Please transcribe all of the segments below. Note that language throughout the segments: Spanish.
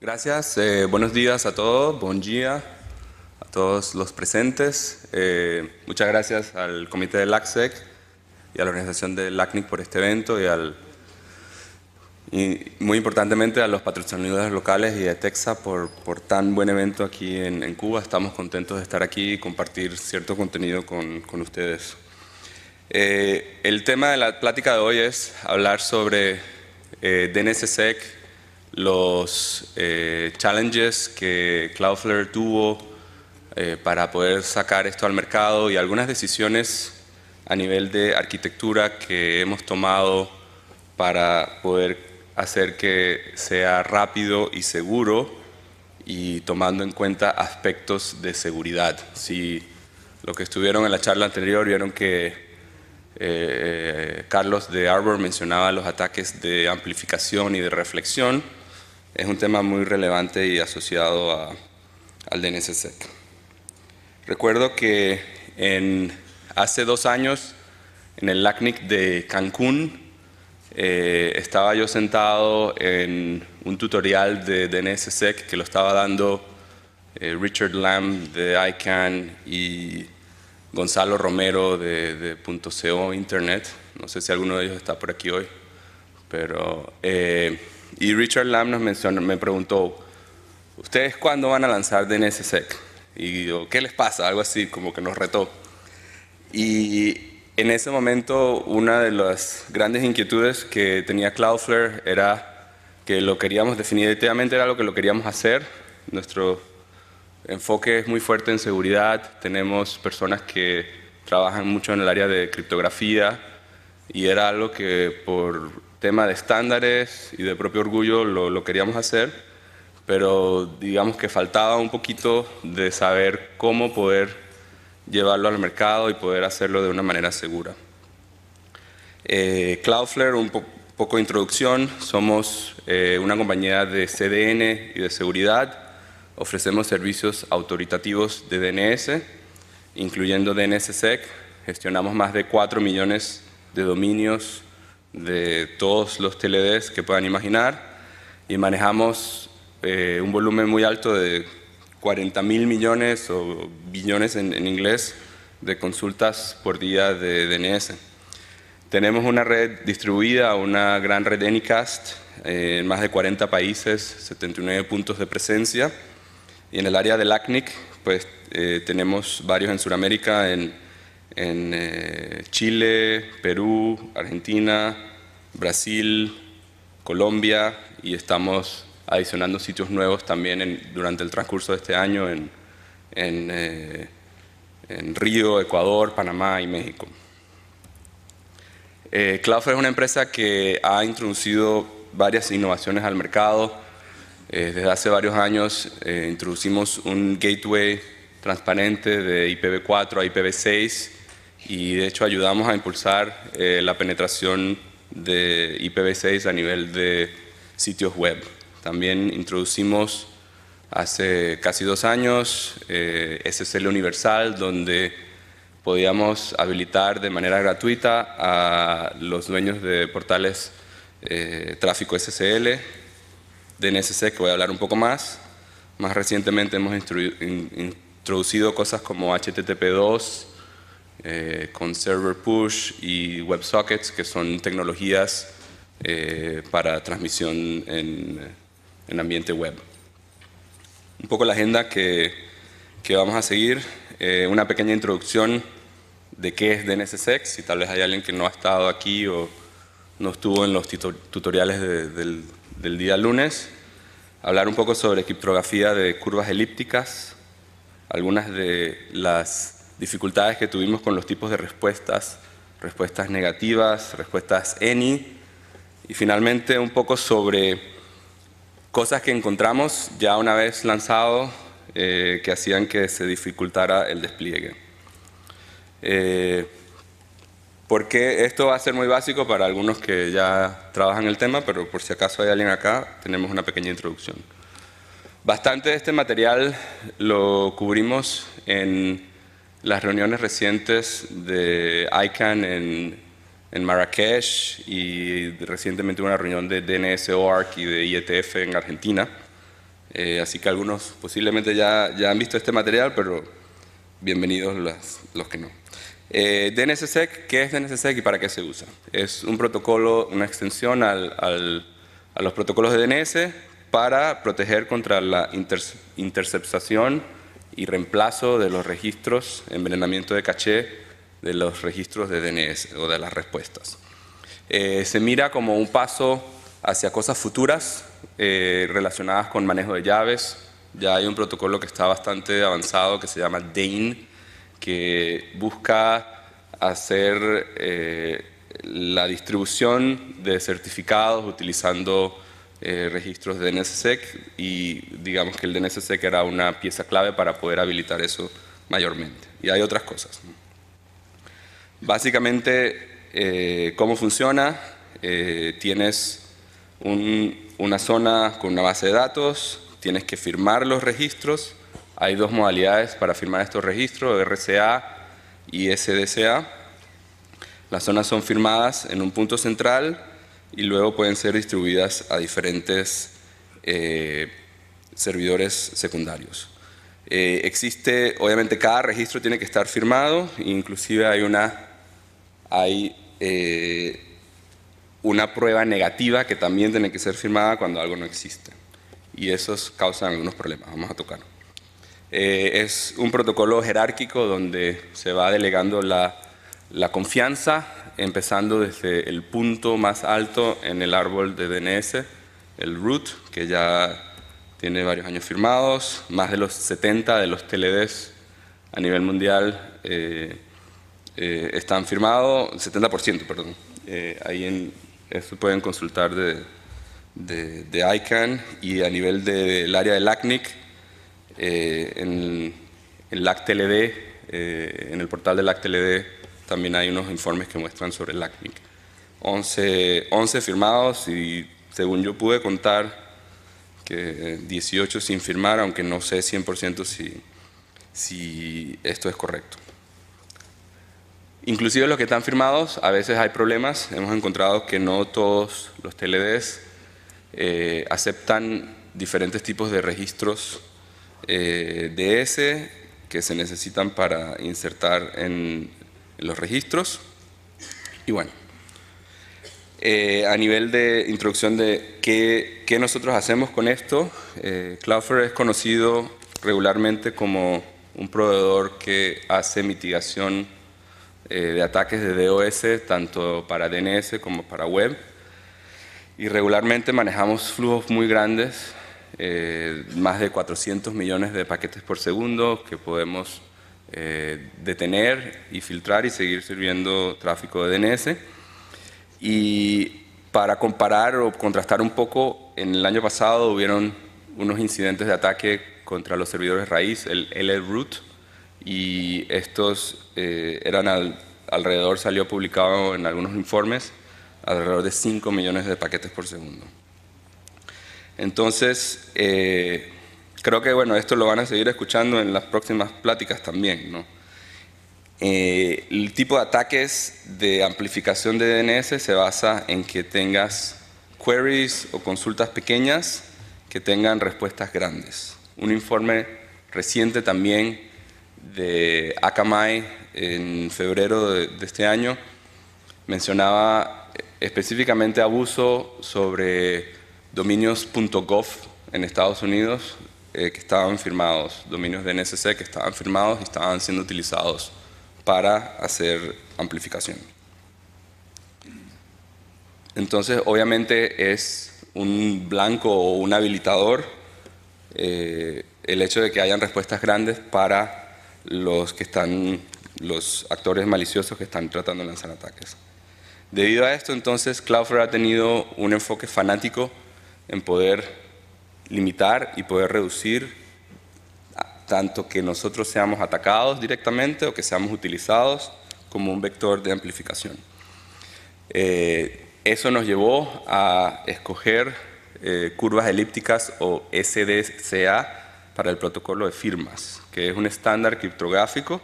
Gracias, eh, buenos días a todos, buen día a todos los presentes. Eh, muchas gracias al comité de LACSEC y a la organización de LACNIC por este evento y, al, y muy importantemente a los patrocinadores locales y de Texas por, por tan buen evento aquí en, Cuba. Estamos contentos de estar aquí y compartir cierto contenido con, ustedes. Eh, el tema de la plática de hoy es hablar sobre DNSSEC los eh, challenges que Cloudflare tuvo eh, para poder sacar esto al mercado y algunas decisiones a nivel de arquitectura que hemos tomado para poder hacer que sea rápido y seguro y tomando en cuenta aspectos de seguridad. Si lo que estuvieron en la charla anterior vieron que eh, Carlos de Arbor mencionaba los ataques de amplificación y de reflexión, es un tema muy relevante y asociado a, al DNSSEC. Recuerdo que en, hace dos años, en el LACNIC de Cancún, eh, estaba yo sentado en un tutorial de DNSSEC que lo estaba dando eh, Richard Lamb de ICANN y Gonzalo Romero de, .co Internet. No sé si alguno de ellos está por aquí hoy, pero... Eh, y Richard Lamb nos mencionó, me preguntó, ¿ustedes cuándo van a lanzar DNSSEC? Y yo, ¿qué les pasa? Algo así, como que nos retó. Y en ese momento, una de las grandes inquietudes que tenía Cloudflare era que lo queríamos, definitivamente era lo que lo queríamos hacer. Nuestro enfoque es muy fuerte en seguridad, tenemos personas que trabajan mucho en el área de criptografía y era algo que por tema de estándares y de propio orgullo lo, queríamos hacer, pero digamos que faltaba un poquito de saber cómo poder llevarlo al mercado y poder hacerlo de una manera segura. Eh, Cloudflare, un poco de introducción, somos eh, una compañía de CDN y de seguridad. Ofrecemos servicios autoritativos de DNS, incluyendo DNSSEC. Gestionamos más de 4 millones de dominios de todos los TLDs que puedan imaginar y manejamos eh, un volumen muy alto de 40 mil millones o billones en, inglés de consultas por día de DNS. Tenemos una red distribuida, una gran red Anycast eh, en más de 40 países, 79 puntos de presencia. Y en el área del ACNIC, pues eh, tenemos varios en Sudamérica, en en eh, Chile, Perú, Argentina, Brasil, Colombia y estamos adicionando sitios nuevos también durante el transcurso de este año en, en, eh, en Río, Ecuador, Panamá y México. Eh, Cloudflare es una empresa que ha introducido varias innovaciones al mercado. Eh, desde hace varios años introducimos un gateway transparente de IPv4 a IPv6 y de hecho ayudamos a impulsar eh, la penetración de IPv6 a nivel de sitios web. También introducimos hace casi dos años eh, SSL Universal, donde podíamos habilitar de manera gratuita a los dueños de portales eh, tráfico SSL, DNSSEC, que voy a hablar un poco más. Más recientemente hemos instruido introducido cosas como HTTP2, eh, con Server Push y WebSockets, que son tecnologías eh, para transmisión en, ambiente web. Un poco la agenda que, vamos a seguir, eh, una pequeña introducción de qué es DNSSEC, si tal vez hay alguien que no ha estado aquí o no estuvo en los tutoriales del, del día lunes, hablar un poco sobre criptografía de curvas elípticas, algunas de las dificultades que tuvimos con los tipos de respuestas, respuestas negativas, respuestas any, y finalmente un poco sobre cosas que encontramos ya una vez lanzado eh, que hacían que se dificultara el despliegue. Eh, porque esto va a ser muy básico para algunos que ya trabajan el tema, pero por si acaso hay alguien acá, tenemos una pequeña introducción. Bastante de este material lo cubrimos en las reuniones recientes de ICANN en, Marrakech y recientemente una reunión de DNS-ORC y de IETF en Argentina. Eh, así que algunos posiblemente ya, ya han visto este material, pero bienvenidos los, los que no. Eh, DNSSEC, ¿qué es DNSSEC y para qué se usa? Es un protocolo, una extensión al, a los protocolos de DNS para proteger contra la interceptación y reemplazo de los registros, envenenamiento de caché de los registros de DNS o de las respuestas. Eh, se mira como un paso hacia cosas futuras eh, relacionadas con manejo de llaves. Ya hay un protocolo que está bastante avanzado que se llama DANE, que busca hacer eh, la distribución de certificados utilizando eh, registros de NSSEC y digamos que el NSSEC era una pieza clave para poder habilitar eso mayormente. Y hay otras cosas. Básicamente, eh, ¿cómo funciona? Eh, tienes una zona con una base de datos, tienes que firmar los registros. Hay dos modalidades para firmar estos registros, RCA y SDCA. Las zonas son firmadas en un punto central y luego pueden ser distribuidas a diferentes eh, servidores secundarios. Eh, existe, obviamente cada registro tiene que estar firmado, inclusive hay una, hay, eh, una prueba negativa que también tiene que ser firmada cuando algo no existe. Y eso causa algunos problemas, vamos a tocarlo. es un protocolo jerárquico donde se va delegando la, la confianza empezando desde el punto más alto en el árbol de DNS, el root, que ya tiene varios años firmados, más de los 70 de los TLDs a nivel mundial eh, eh, están firmados, 70%, perdón. Eh, ahí en, eso pueden consultar de, de, ICANN y a nivel del área del LACNIC, en el en el portal de LACTLD, también hay unos informes que muestran sobre el LACNIC. 11, 11 firmados y según yo pude contar que 18 sin firmar, aunque no sé 100% si, si esto es correcto. Inclusive los que están firmados, a veces hay problemas. Hemos encontrado que no todos los TLDs eh, aceptan diferentes tipos de registros eh, DS que se necesitan para insertar en los registros. Y bueno, eh, a nivel de introducción de qué, nosotros hacemos con esto, eh, Cloudflare es conocido regularmente como un proveedor que hace mitigación eh, de ataques de DOS, tanto para DNS como para web. Y regularmente manejamos flujos muy grandes, eh, más de 400 millones de paquetes por segundo que podemos eh, detener y filtrar y seguir sirviendo tráfico de DNS. Y para comparar o contrastar un poco, en el año pasado hubieron unos incidentes de ataque contra los servidores raíz, el LRoot, y estos eh, eran alrededor, salió publicado en algunos informes, alrededor de 5 millones de paquetes por segundo. Entonces, eh, creo que bueno, esto lo van a seguir escuchando en las próximas pláticas también. ¿no? Eh, el tipo de ataques de amplificación de DNS se basa en que tengas queries o consultas pequeñas que tengan respuestas grandes. Un informe reciente también de Akamai en febrero de, de este año mencionaba específicamente abuso sobre dominios.gov en Estados Unidos eh, que estaban firmados, dominios de NSC que estaban firmados y estaban siendo utilizados para hacer amplificación. Entonces, obviamente es un blanco o un habilitador eh, el hecho de que hayan respuestas grandes para los que están los actores maliciosos que están tratando de lanzar ataques. Debido a esto, entonces, Cloudflare ha tenido un enfoque fanático en poder limitar y poder reducir tanto que nosotros seamos atacados directamente o que seamos utilizados como un vector de amplificación. Eh, eso nos llevó a escoger eh, curvas elípticas o SDCA para el protocolo de firmas, que es un estándar criptográfico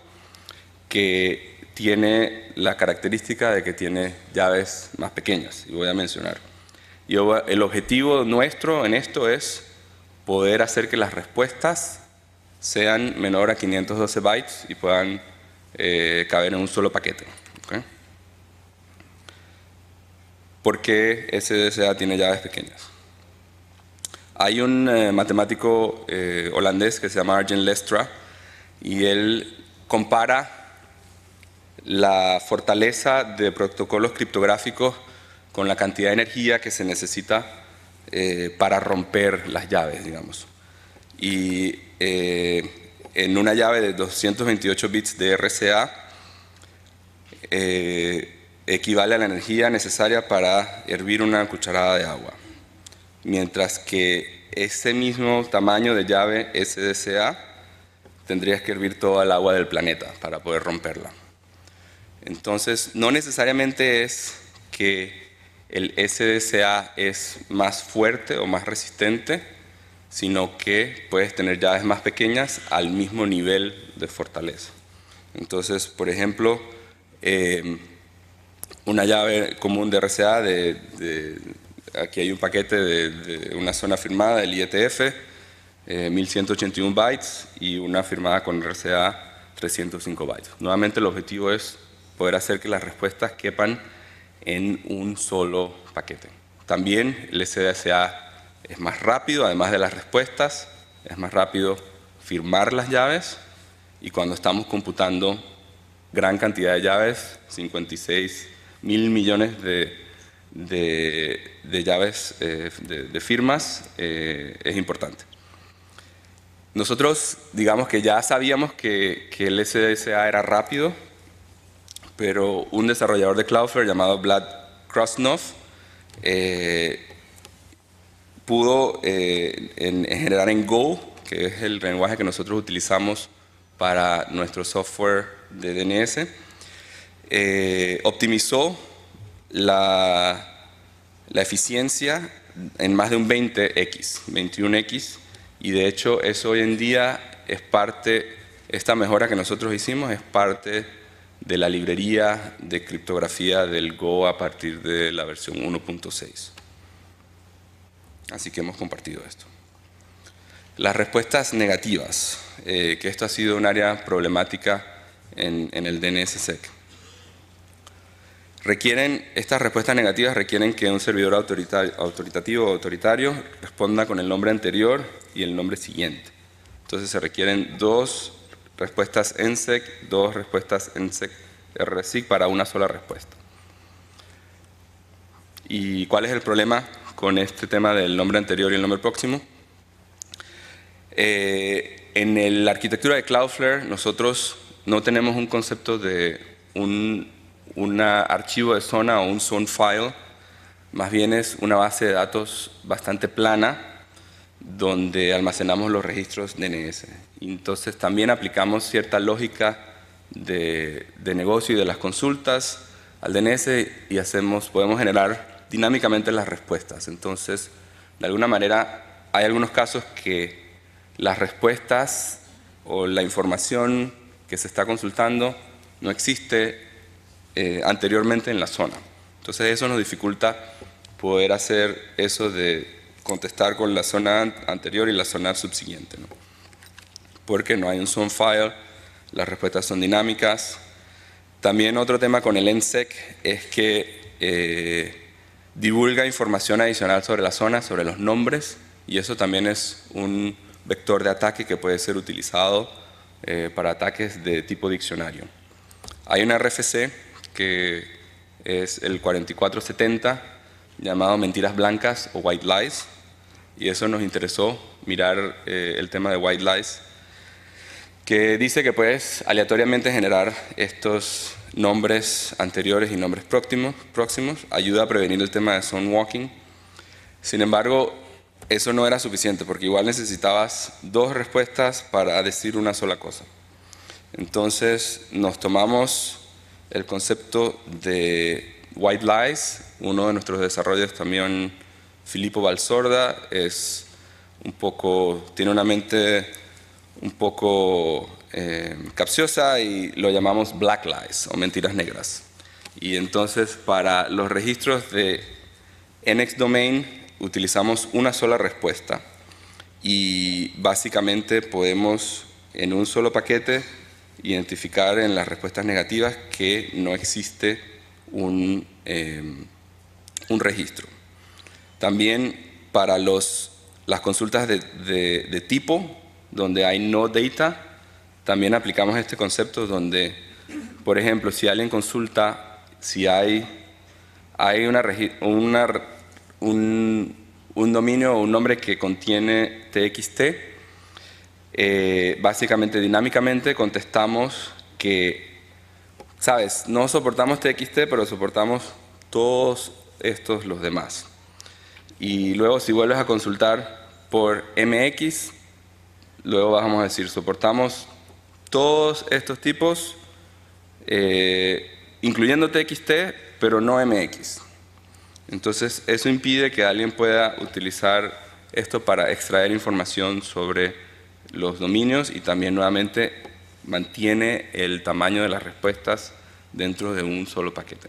que tiene la característica de que tiene llaves más pequeñas, y voy a mencionar. Y el objetivo nuestro en esto es poder hacer que las respuestas sean menor a 512 bytes y puedan eh, caber en un solo paquete. ¿Por qué SDSA tiene llaves pequeñas? Hay un eh, matemático eh, holandés que se llama Arjen Lestra y él compara la fortaleza de protocolos criptográficos con la cantidad de energía que se necesita eh, para romper las llaves, digamos. Y eh, en una llave de 228 bits de RCA eh, equivale a la energía necesaria para hervir una cucharada de agua. Mientras que ese mismo tamaño de llave SDCA tendrías que hervir toda el agua del planeta para poder romperla. Entonces, no necesariamente es que el SDCA es más fuerte o más resistente, sino que puedes tener llaves más pequeñas al mismo nivel de fortaleza. Entonces, por ejemplo, em, una llave común de RCA, de, aquí hay un paquete de, una zona firmada, del e eh, IETF, 1181 bytes, y una firmada con RCA, 305 bytes. Nuevamente, el objetivo es poder hacer que las respuestas quepan en un solo paquete. También el SDSA es más rápido, además de las respuestas, es más rápido firmar las llaves y cuando estamos computando gran cantidad de llaves, 56 mil millones de, llaves eh, de, firmas, eh, es importante. Nosotros, digamos que ya sabíamos que, que el SDSA era rápido, pero un desarrollador de Cloudflare llamado Vlad Krasnov eh, pudo eh, generar en Go, que es el lenguaje que nosotros utilizamos para nuestro software de DNS, eh, optimizó la, la eficiencia en más de un 20x, 21x, y de hecho eso hoy en día es parte, esta mejora que nosotros hicimos es parte de la librería de criptografía del Go a partir de la versión 1.6. Así que hemos compartido esto. Las respuestas negativas, eh, que esto ha sido un área problemática en, el DNSSEC. Requieren, estas respuestas negativas requieren que un servidor autoritativo o autoritario responda con el nombre anterior y el nombre siguiente. Entonces se requieren dos respuestas ENSEC, dos respuestas ENSEC-RSIC para una sola respuesta. ¿Y cuál es el problema con este tema del nombre anterior y el nombre próximo? Eh, en la arquitectura de Cloudflare nosotros no tenemos un concepto de un archivo de zona o un zone file, más bien es una base de datos bastante plana donde almacenamos los registros DNS. Entonces también aplicamos cierta lógica de, negocio y de las consultas al DNS y hacemos, podemos generar dinámicamente las respuestas. Entonces, de alguna manera, hay algunos casos que las respuestas o la información que se está consultando no existe eh, anteriormente en la zona. Entonces eso nos dificulta poder hacer eso de contestar con la zona anterior y la zona subsiguiente. Porque no hay un zone file, las respuestas son dinámicas. También otro tema con el NSEC es que eh, divulga información adicional sobre la zona, sobre los nombres, y eso también es un vector de ataque que puede ser utilizado eh, para ataques de tipo diccionario. Hay una RFC que es el 4470, llamado Mentiras Blancas o White Lies, y eso nos interesó mirar eh, el tema de White Lies, que dice que puedes aleatoriamente generar estos nombres anteriores y nombres próximos, próximos ayuda a prevenir el tema de walking. Sin embargo, eso no era suficiente porque igual necesitabas dos respuestas para decir una sola cosa. Entonces nos tomamos el concepto de White Lies, uno de nuestros desarrollos también, Filippo Valsorda, es un poco, tiene una mente un poco eh, capciosa y lo llamamos Black Lies o mentiras negras. Y entonces para los registros de NX Domain utilizamos una sola respuesta y básicamente podemos en un solo paquete identificar en las respuestas negativas que no existe Em, un, registro. También para los, las consultas de, de, tipo, donde hay no data, también aplicamos este concepto donde, por ejemplo, si alguien consulta, si hay, hay una, una un, dominio o un nombre que contiene TXT, eh, básicamente dinámicamente contestamos que Sabes, no soportamos TXT, pero soportamos todos estos los demás. Y luego si vuelves a consultar por MX, luego vamos a decir, soportamos todos estos tipos, eh, incluyendo TXT, pero no MX. Entonces, eso impide que alguien pueda utilizar esto para extraer información sobre los dominios y también nuevamente mantiene el tamaño de las respuestas dentro de un solo paquete.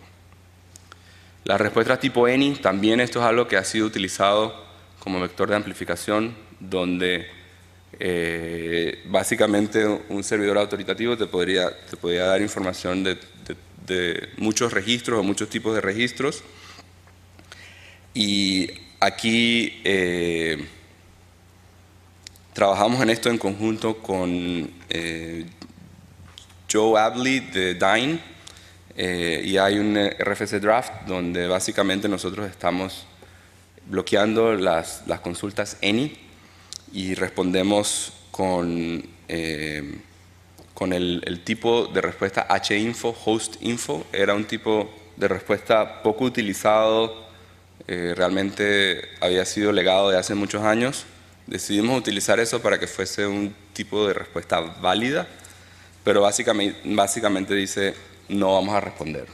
Las respuestas tipo any, también esto es algo que ha sido utilizado como vector de amplificación, donde eh, básicamente un servidor autoritativo te podría, te dar información de, muchos registros o muchos tipos de registros. Y aquí... Eh, Trabajamos en esto en conjunto con eh, Joe Abley de Dine eh, y hay un RFC Draft donde básicamente nosotros estamos bloqueando las, consultas ANY y respondemos eh, con, el, el, tipo de respuesta H-info, host-info. Era un tipo de respuesta poco utilizado, realmente había sido legado de hace muchos años Decidimos utilizar eso para que fuese un tipo de respuesta válida, pero básicamente, dice no vamos a responder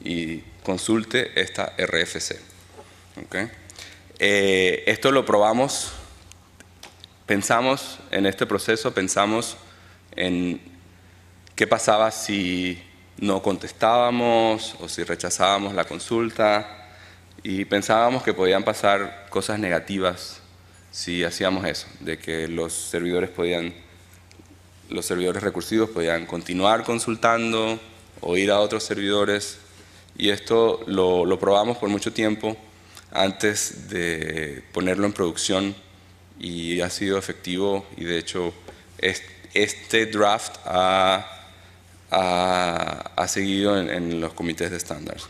y consulte esta RFC. Eh, esto lo probamos, pensamos en este proceso, pensamos en qué pasaba si no contestábamos o si rechazábamos la consulta y pensábamos que podían pasar cosas negativas si hacíamos eso, de que los servidores podían, los servidores recursivos podían continuar consultando o ir a otros servidores y esto lo, probamos por mucho tiempo antes de ponerlo en producción y ha sido efectivo y de hecho este draft ha, seguido en, en los comités de estándares.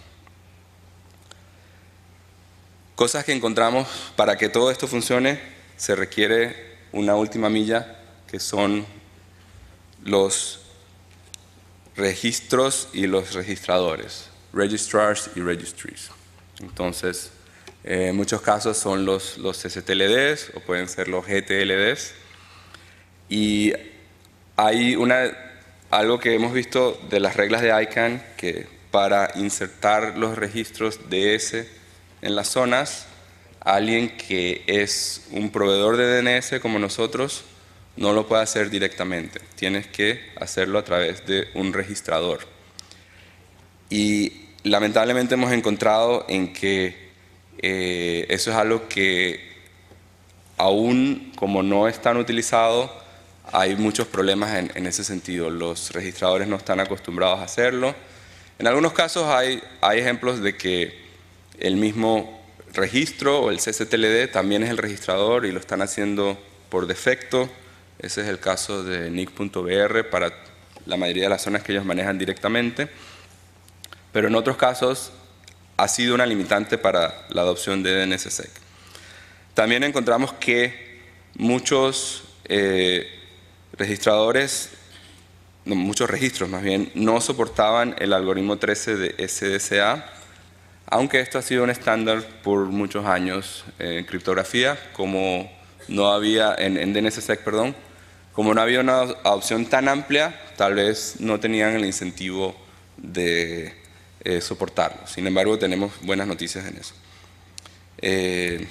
Cosas que encontramos para que todo esto funcione se requiere una última milla, que son los registros y los registradores, registrars y registries. Entonces, en eh, muchos casos son los, los STLDs o pueden ser los GTLDs. Y hay algo que hemos visto de las reglas de ICANN, que para insertar los registros DS en las zonas, alguien que es un proveedor de DNS como nosotros no lo puede hacer directamente. Tienes que hacerlo a través de un registrador. Y lamentablemente hemos encontrado en que eh, eso es algo que aún como no es tan utilizado, hay muchos problemas en, en, ese sentido. Los registradores no están acostumbrados a hacerlo. En algunos casos hay, hay ejemplos de que el mismo registro o el CCTLD también es el registrador y lo están haciendo por defecto. Ese es el caso de NIC.br para la mayoría de las zonas que ellos manejan directamente. Pero en otros casos ha sido una limitante para la adopción de DNSSEC. También encontramos que muchos eh, registradores, muchos registros más bien, no soportaban el algoritmo 13 de SDSA aunque esto ha sido un estándar por muchos años eh, en criptografía, como no había, en, DNSSEC, perdón, como no había una opción tan amplia, tal vez no tenían el incentivo de eh, soportarlo. Sin embargo, tenemos buenas noticias en eso. Eh,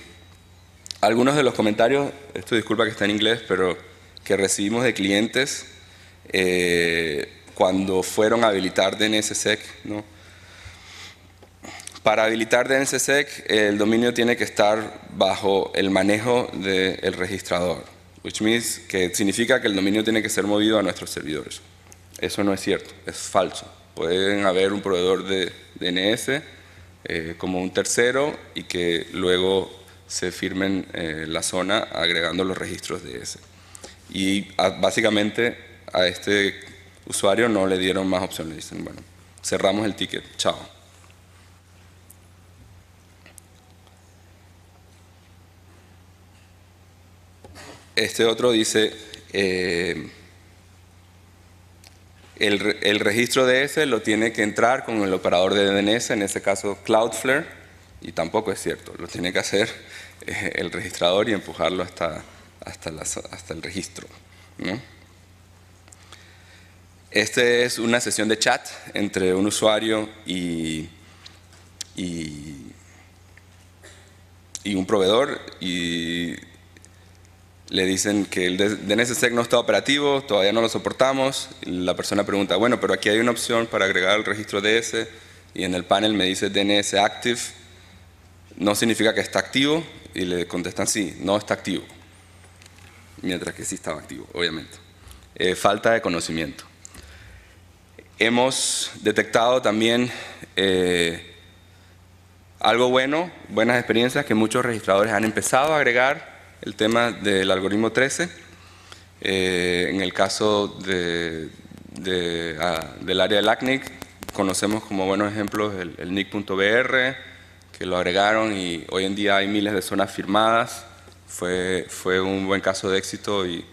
algunos de los comentarios, esto disculpa que está en inglés, pero que recibimos de clientes cuando fueron a habilitar DNSSEC, ¿no? Para habilitar DNSSEC, el dominio tiene que estar bajo el manejo del registrador, que significa que el dominio tiene que ser movido a nuestros servidores. Eso no es cierto, es falso. Pueden haber un proveedor de DNS eh, como un tercero y que luego se firmen eh, la zona agregando los registros de ese. Y ah, básicamente a este usuario no le dieron más opciones. le dicen, bueno, cerramos el ticket, chao. Este otro dice, eh, el, el, registro ese lo tiene que entrar con el operador de DNS, en este caso Cloudflare, y tampoco es cierto, lo tiene que hacer eh, el registrador y empujarlo hasta, hasta, hasta el registro. Esta es una sesión de chat entre un usuario y, y, y un proveedor y le dicen que el DNSSEC no está operativo, todavía no lo soportamos. La persona pregunta, bueno, pero aquí hay una opción para agregar el registro DS y en el panel me dice DNS Active. No significa que está activo y le contestan sí, no está activo. Mientras que sí estaba activo, obviamente. Eh, falta de conocimiento. Hemos detectado también eh, algo bueno, buenas experiencias que muchos registradores han empezado a agregar el tema del algoritmo 13, eh, en el caso ah, del área del ACNIC, conocemos como buenos ejemplos el, NIC.br, que lo agregaron y hoy en día hay miles de zonas firmadas. Fue, fue un buen caso de éxito y,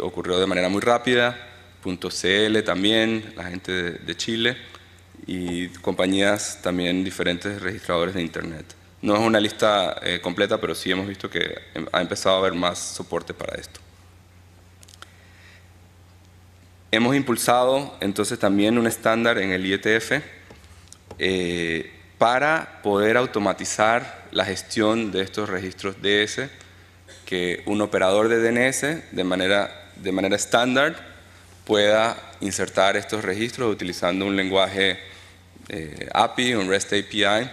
ocurrió de manera muy rápida. .cl también, la gente de Chile y compañías también diferentes registradores de Internet. No es una lista eh, completa, pero sí hemos visto que em, ha empezado a haber más soporte para esto. Hemos impulsado entonces también un estándar en el IETF eh, para poder automatizar la gestión de estos registros DS que un operador de DNS de manera, de manera estándar pueda insertar estos registros utilizando un lenguaje eh, API, un REST API,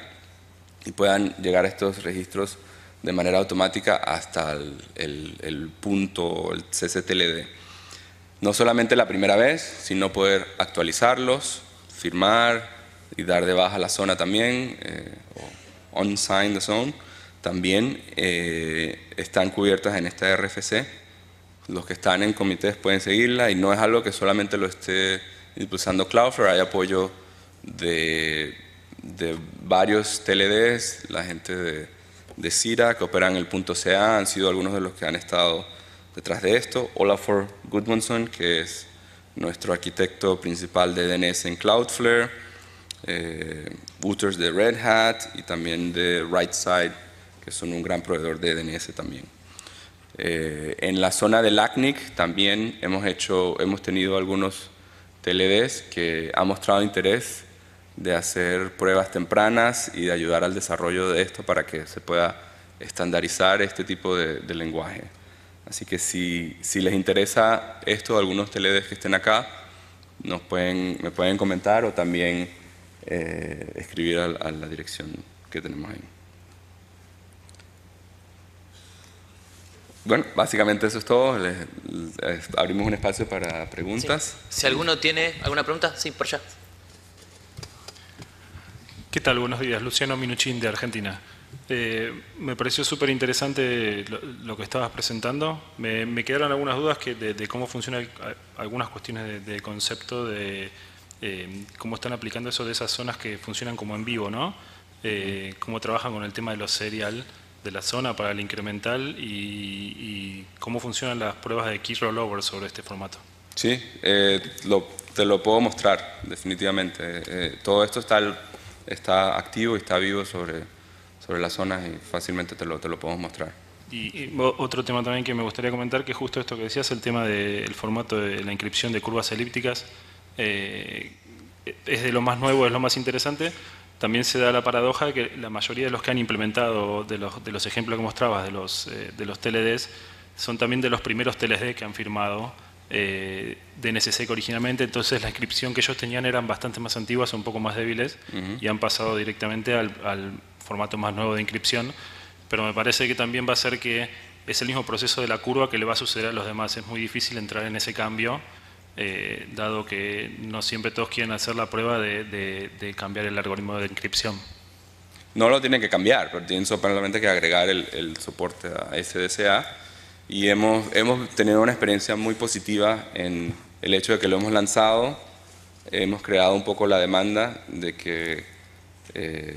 y puedan llegar a estos registros de manera automática hasta el, el, el punto, el CCTLD. No solamente la primera vez, sino poder actualizarlos, firmar y dar de baja la zona también, eh, o on-sign the zone, también eh, están cubiertas en esta RFC. Los que están en comités pueden seguirla y no es algo que solamente lo esté impulsando Cloudflare, hay apoyo de de varios TLDs, la gente de, de CIRA que opera en el punto CA han sido algunos de los que han estado detrás de esto. Olafur Goodmanson, que es nuestro arquitecto principal de DNS en Cloudflare, eh, de Red Hat y también de RightSide, que son un gran proveedor de DNS también. Eh, en la zona de LACNIC también hemos, hecho, hemos tenido algunos TLDs que han mostrado interés de hacer pruebas tempranas y de ayudar al desarrollo de esto para que se pueda estandarizar este tipo de, lenguaje. Así que si, si, les interesa esto, algunos teledes que estén acá, nos pueden, me pueden comentar o también eh, escribir a, la dirección que tenemos ahí. Bueno, básicamente eso es todo. abrimos un espacio para preguntas. Si alguno tiene alguna pregunta, sí, por allá. ¿Qué tal? Buenos días. Luciano Minuchin, de Argentina. Eh, me pareció súper interesante lo, que estabas presentando. Me, quedaron algunas dudas que de, cómo funcionan algunas cuestiones de, concepto, de eh, cómo están aplicando eso de esas zonas que funcionan como en vivo, ¿no? Eh, cómo trabajan con el tema de los serial de la zona para el incremental y, cómo funcionan las pruebas de key rollover sobre este formato. Sí, te lo puedo mostrar, definitivamente. todo esto está está activo y está vivo sobre, sobre las zonas y fácilmente te lo, te lo podemos mostrar. Y, otro tema también que me gustaría comentar, que justo esto que decías, el tema del formato de la inscripción de curvas elípticas, eh, es de lo más nuevo, es lo más interesante. También se da la paradoja que la mayoría de los que han implementado, de los, ejemplos que mostrabas, de los, eh, de los TLDs, son también de los primeros TLDs que han firmado eh, de NSSEC originalmente, entonces la inscripción que ellos tenían eran bastante más antiguas, un poco más débiles, y han pasado directamente al, formato más nuevo de inscripción, pero me parece que también va a ser que es el mismo proceso de la curva que le va a suceder a los demás, es muy difícil entrar en ese cambio, eh, dado que no siempre todos quieren hacer la prueba de, cambiar el algoritmo de inscripción. No lo tienen que cambiar, pero tienen solamente que agregar el, el soporte a SDSA y hemos, hemos tenido una experiencia muy positiva en el hecho de que lo hemos lanzado, hemos creado un poco la demanda de que eh,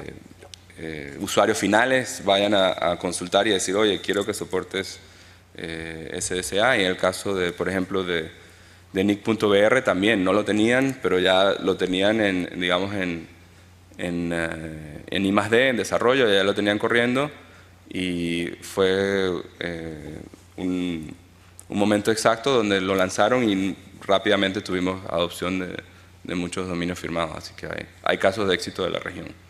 eh, usuarios finales vayan a, consultar y decir, oye, quiero que soportes eh, SSA. Y en el caso, de, por ejemplo, de, de nick.br también, no lo tenían, pero ya lo tenían en, digamos, en, en, eh, en I+.D., en desarrollo, ya lo tenían corriendo y fue un, momento exacto donde lo lanzaron y rápidamente tuvimos adopción de, muchos dominios firmados. Así que hay casos de éxito de la región.